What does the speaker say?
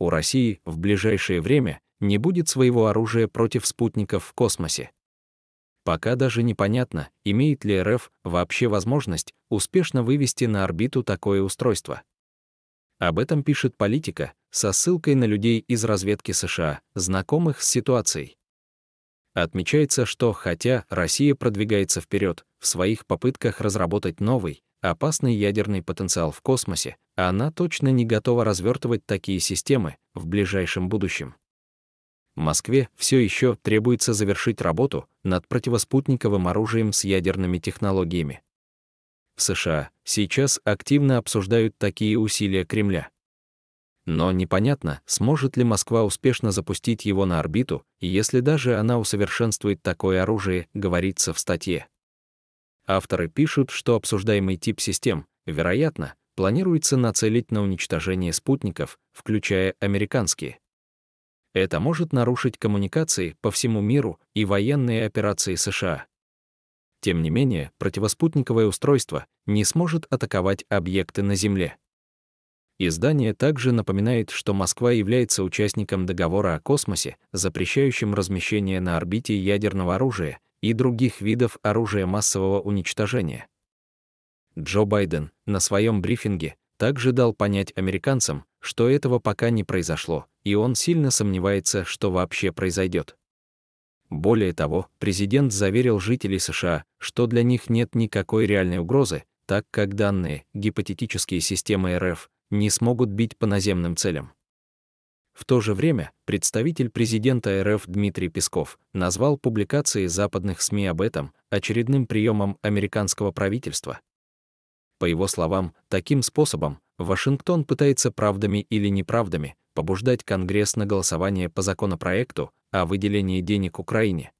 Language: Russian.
у России в ближайшее время не будет своего оружия против спутников в космосе. Пока даже непонятно, имеет ли РФ вообще возможность успешно вывести на орбиту такое устройство. Об этом пишет политика со ссылкой на людей из разведки США, знакомых с ситуацией. Отмечается, что хотя Россия продвигается вперед в своих попытках разработать новый, опасный ядерный потенциал в космосе, она точно не готова развертывать такие системы в ближайшем будущем. Москве все еще требуется завершить работу над противоспутниковым оружием с ядерными технологиями. В США сейчас активно обсуждают такие усилия Кремля. Но непонятно, сможет ли Москва успешно запустить его на орбиту, если даже она усовершенствует такое оружие, говорится в статье. Авторы пишут, что обсуждаемый тип систем, вероятно, планируется нацелить на уничтожение спутников, включая американские. Это может нарушить коммуникации по всему миру и военные операции США. Тем не менее, противоспутниковое устройство не сможет атаковать объекты на Земле. Издание также напоминает, что Москва является участником договора о космосе, запрещающим размещение на орбите ядерного оружия и других видов оружия массового уничтожения. Джо Байден на своем брифинге также дал понять американцам, что этого пока не произошло, и он сильно сомневается, что вообще произойдет. Более того, президент заверил жителей США, что для них нет никакой реальной угрозы, так как данные, гипотетические системы РФ, не смогут бить по наземным целям. В то же время представитель президента РФ Дмитрий Песков назвал публикации западных СМИ об этом очередным приемом американского правительства, по его словам, таким способом Вашингтон пытается правдами или неправдами побуждать Конгресс на голосование по законопроекту о выделении денег Украине,